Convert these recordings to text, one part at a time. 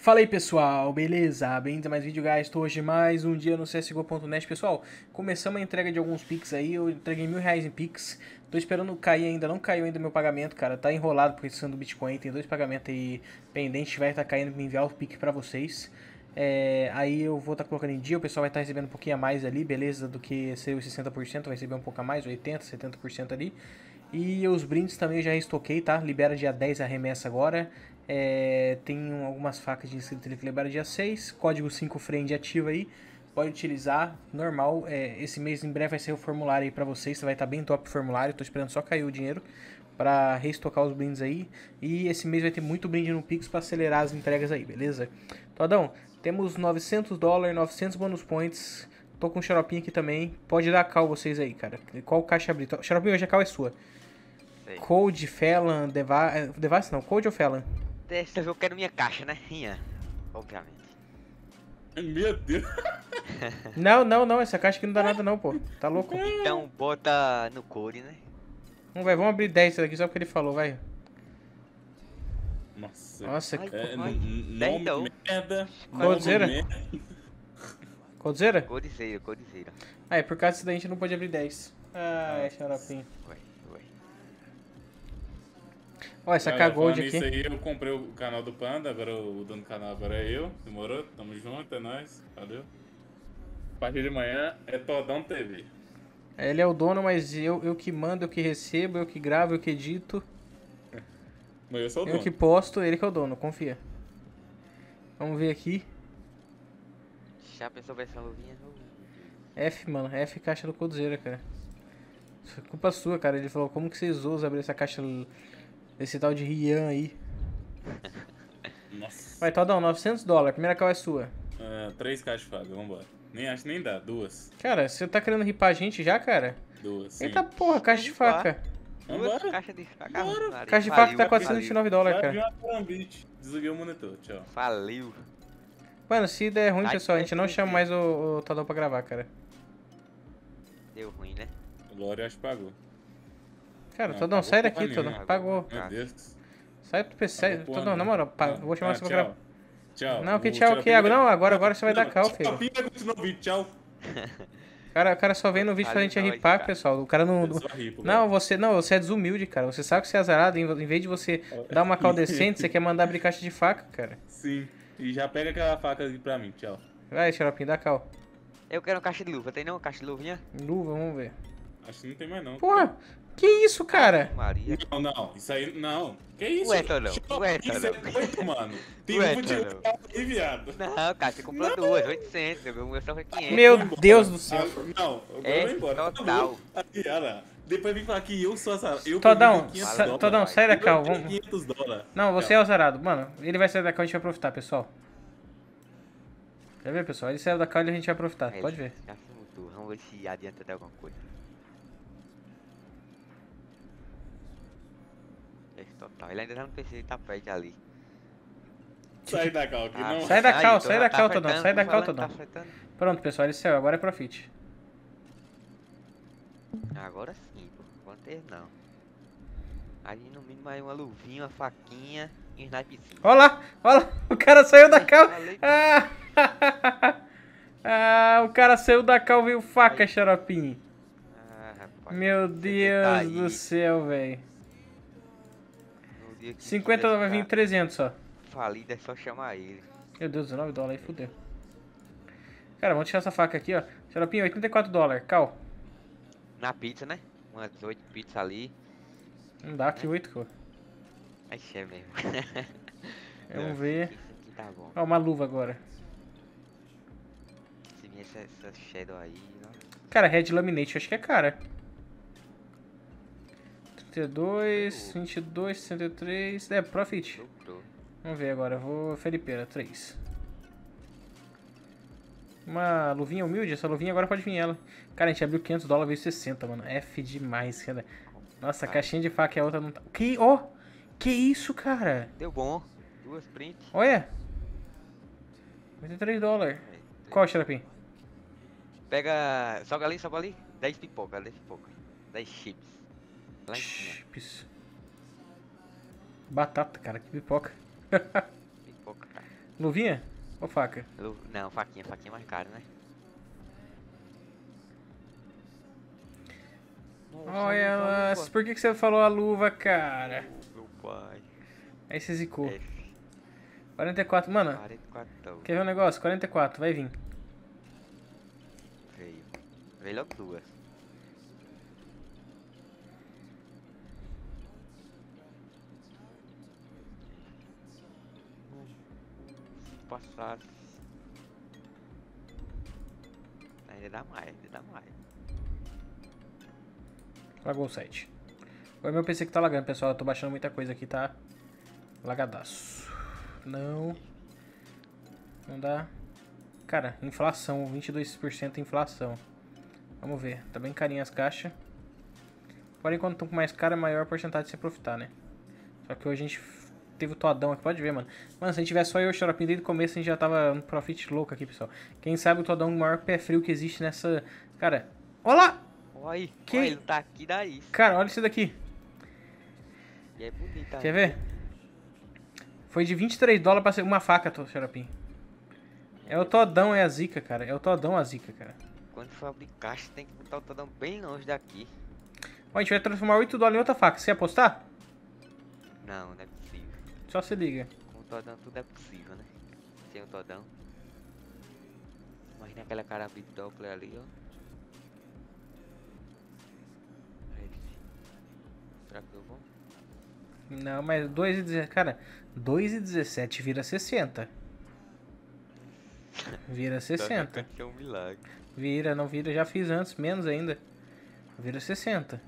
Fala aí pessoal, beleza? Bem-vindos a mais vídeo, guys. Estou hoje mais um dia no CSGO.net. Pessoal, começamos a entrega de alguns Pix aí. Eu entreguei mil reais em Pix. Tô esperando cair ainda, não caiu ainda meu pagamento, cara. Tá enrolado por questão do Bitcoin. Tem dois pagamentos aí pendentes. Vai estar tá caindo para enviar o Pix para vocês. É, aí eu vou estar tá colocando em dia, o pessoal vai estar tá recebendo um pouquinho a mais ali, beleza? Do que ser os 60%, vai receber um pouco a mais, 80%, 70% ali. E os brindes também eu já estoquei, tá? Libera dia 10 a remessa agora. É, tem algumas facas de inscrito que libera dia 6. Código 5 friend ativa aí. Pode utilizar, normal. É, esse mês em breve vai ser o formulário aí pra vocês. Você vai estar tá bem top o formulário. Tô esperando só cair o dinheiro para reestocar os brindes aí. E esse mês vai ter muito brinde no Pix para acelerar as entregas aí, beleza? Todão, temos 900 dólares, 900 bonus points. Tô com o xaropinho aqui também. Pode dar cal vocês aí, cara. Qual caixa abrir? Xaropinho, hoje a cal é sua. Sei. Cold, Felon, Device. Eh, Device não, Cold ou Felon? que eu quero minha caixa, né? Minha, obviamente. Meu Deus. não, não, não, essa caixa aqui não dá nada não, pô. Tá louco? Então bota no Code, né? Vamos, ver, vamos abrir 10 daqui só porque ele falou, vai. Nossa. Nossa, ai, que... É, nome então. merda. Coldzera? Coldzera? Codizeira, codizeira. Ah, é por causa disso daí a gente não pode abrir 10. Ah, é xaropinho. Ué. Olha, essa cagou de aqui. aí, eu comprei o canal do Panda, agora o dono do canal agora é eu. Demorou? Tamo junto, é nóis. Valeu. A partir de manhã é Todão TV. Ele é o dono, mas eu, eu que mando, eu que recebo, eu que gravo, eu que edito. Mas eu sou o eu dono. Eu que posto, ele que é o dono, confia. Vamos ver aqui. Já pensou pra essa luvinha? F, mano. F caixa do Codzeira, cara. É culpa sua, cara. Ele falou, como que vocês ousam abrir essa caixa esse tal de Rian aí. Nossa. Vai, Todão, 900 dólares. Primeira call é sua. Uh, três caixas de Fábio, vambora. Nem acho, nem dá, duas. Cara, você tá querendo ripar a gente já, cara? Duas. Eita porra, caixa de faca. Vambora. Caixa de faca. Bora. Caixa de faca tá 429 dólares, cara. Desliguei o monitor, tchau. Faliu. Mano, se der ruim, tá pessoal, a gente não chama né? mais o, o Tadão pra gravar, cara. Deu ruim, né? Glória acho que pagou. Cara, não, Todão, sai daqui, Todão. Pagou. Meu Deus. Sai do PC. Todão, na né? moral, vou chamar você pra gravar. Tchau. Não, que tchau, que agora. Não, agora, agora você vai dar cal, filho. Tchau. Cara, o cara só vem no vídeo pra tá gente ripar, pessoal. O cara não. Não, você não, você é desumilde, cara. Você sabe que você é azarado. Em vez de você dar uma cal decente, você quer mandar abrir caixa de faca, cara. Sim. E já pega aquela faca ali pra mim, tchau. Vai, xaropinho, dá cal. Eu quero um caixa de luva. Tem não caixa de luvinha? Luva, vamos ver. Acho que não tem mais não. Porra, que isso, cara? Maria. Não, não, isso aí não. Que isso? Ué, Tolão, ué, Tolão. Isso é doido, mano. Tem ué, um de aí, viado. Não, cara, você comprou não. duas, 800, meu só foi 500. Ah, meu Deus do céu. Ah, não, eu é vou embora. Tá total. Aqui, olha, depois vem falar que eu sou azarado. Eu Todão, 500 dólares, Todão, sai da cal. Vamos... 500 dólares. Não, você tá. é azarado. Mano, ele vai sair da cal, e a gente vai aproveitar, pessoal. Quer ver, pessoal? Ele saiu da cal e a gente vai aproveitar. Pode ver. Já se mudou, vamos ver se adianta dar alguma coisa. Peixe é, total. Ele ainda tá no peixe, ele tá perto ali. Sai da cal, ah, não. Sai da cal, sai, da cal, Todão. Sai da cal, Todão. Tá Pronto, pessoal, isso é agora é profit. Agora sim, pô. é não. Ali no mínimo aí uma luvinha, uma faquinha e um snipezinho. Olha lá, olha lá, o cara saiu da cal. Ah, ah, o cara saiu da cal, veio faca, xaropinho. Ah, Meu tá Deus tá do céu, velho dia que 50 vai vir 300 só. Falida é só chamar ele. Meu Deus, 19 dólares aí, fodeu. Cara, vamos tirar essa faca aqui, ó. Xaropinho, 84 dólares, cal. Na pizza, né? Umas 8 pizzas ali. Não dá aqui 8, cara. Achei é mesmo. vamos ver. Isso aqui tá bom. Ó, uma luva agora. Se vir essa, essa shadow aí, ó. Cara, red laminate, acho que é cara. 62, 22, 63. É, profit. Vamos ver agora. Vou. Felipeira, 3. Uma luvinha humilde. Essa luvinha agora pode vir ela. Cara, a gente abriu 500 dólares, veio 60, mano. F demais, cara. Nossa, a caixinha de faca e a outra não tá. Que, ó! Oh, que isso, cara? Deu bom. Duas prints. Olha! 83 dólares. Qual, Xerapim? Pega. Salga ali, salga ali. 10 pipoca, 10 pipoca. 10 chips. Chips. Né? Batata, cara, que pipoca. pipoca, cara. Luvinha? Ou faca? Lu... Não, faquinha, faquinha é mais cara, né? Olha, mas por que, que você falou a luva, cara? Meu pai. Aí você zicou. F. É. 44, mano. 44. Quer ver um negócio? 44, vai vir. Veio. Veio logo duas. passar. Ainda dá mais, ainda dá mais. Lagou o site. Foi meu PC que tá lagando, pessoal. Eu tô baixando muita coisa aqui, tá? Lagadaço. Não. Não dá. Cara, inflação. 22% inflação. Vamos ver. Tá bem carinho as caixas. Por enquanto, com mais cara, maior a porcentagem de se aproveitar né? Só que hoje a gente teve o Todão aqui, pode ver, mano. Mano, se a gente tivesse só eu e o Xaropim desde o começo, a gente já tava um profit louco aqui, pessoal. Quem sabe o Todão é o maior pé frio que existe nessa... Cara, olá! Olha, que... Olha, ele tá aqui daí. Cara, olha isso daqui. E é Quer né? ver? Foi de 23 dólares pra ser uma faca, Xaropim. É o Todão, é a zica, cara. É o Todão a zica, cara. Quando caixa tem que botar o Todão bem longe daqui. Ó, a gente vai transformar 8 dólares em outra faca. Você ia apostar? Não, não é possível. Só se liga. Com o Todão tudo é possível, né? Sem o Todão. Imagina aquela cara de Doppler ali, ó. Será que eu vou? Não, mas 2 e 17. Cara, 2 e 17 vira 60. Vira 60. Tá é um milagre. Vira, não vira, já fiz antes, menos ainda. Vira 60.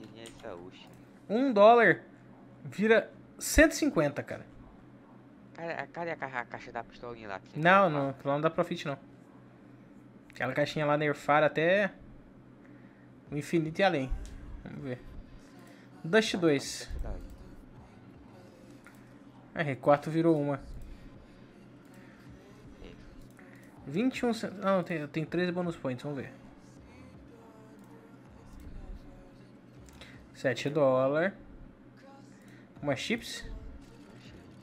Dinheiro Um dólar vira 150, cara. cadê a caixa da pistolinha lá? Não, não, lá não dá profit não. Aquela caixinha lá nerfar até o infinito e além. Vamos ver. Dust 2. R4 virou uma. 21 é. centavos. Não, tem, tem 13 bônus points, vamos ver. 7 dólares. Uma chips?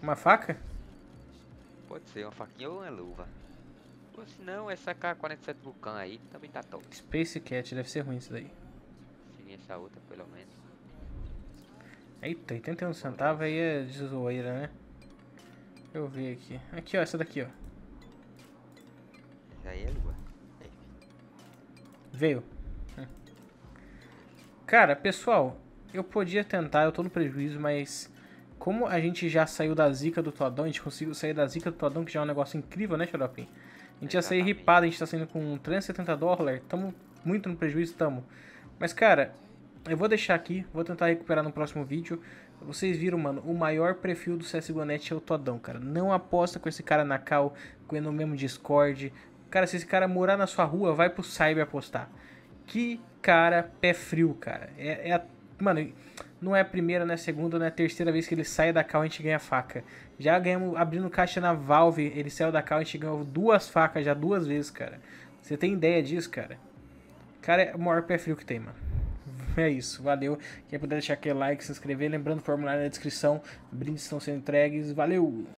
Uma faca? Pode ser, uma faquinha ou uma luva. Ou se não, essa K-47 Vulcan aí também tá top. Space Cat, deve ser ruim isso daí. Sim, essa outra pelo menos. Eita, 81 centavos aí é de zoeira, né? Deixa eu ver aqui. Aqui, ó, essa daqui, ó. Essa aí é Veio. Hum. Cara, pessoal, eu podia tentar, eu tô no prejuízo, mas como a gente já saiu da zica do Todão, a gente conseguiu sair da zica do Todão, que já é um negócio incrível, né, Xaropim? A gente ia sair ripado, a gente tá saindo com 370 dólares, tamo muito no prejuízo, tamo. Mas, cara, eu vou deixar aqui, vou tentar recuperar no próximo vídeo. Vocês viram, mano, o maior perfil do CSGONet é o Todão, cara. Não aposta com esse cara na cal, com ele no mesmo Discord. Cara, se esse cara morar na sua rua, vai pro Cyber apostar. Que cara pé frio, cara. É, é Mano, não é a primeira, não é a segunda, não é a terceira vez que ele sai da cal e a gente ganha faca. Já ganhamos, abrindo caixa na Valve, ele saiu da cal e a gente ganhou duas facas já duas vezes, cara. Você tem ideia disso, cara? Cara, é o maior pé frio que tem, mano. É isso, valeu. Quem puder deixar aquele like, se inscrever, lembrando o formulário é na descrição. Brindes estão sendo entregues, valeu!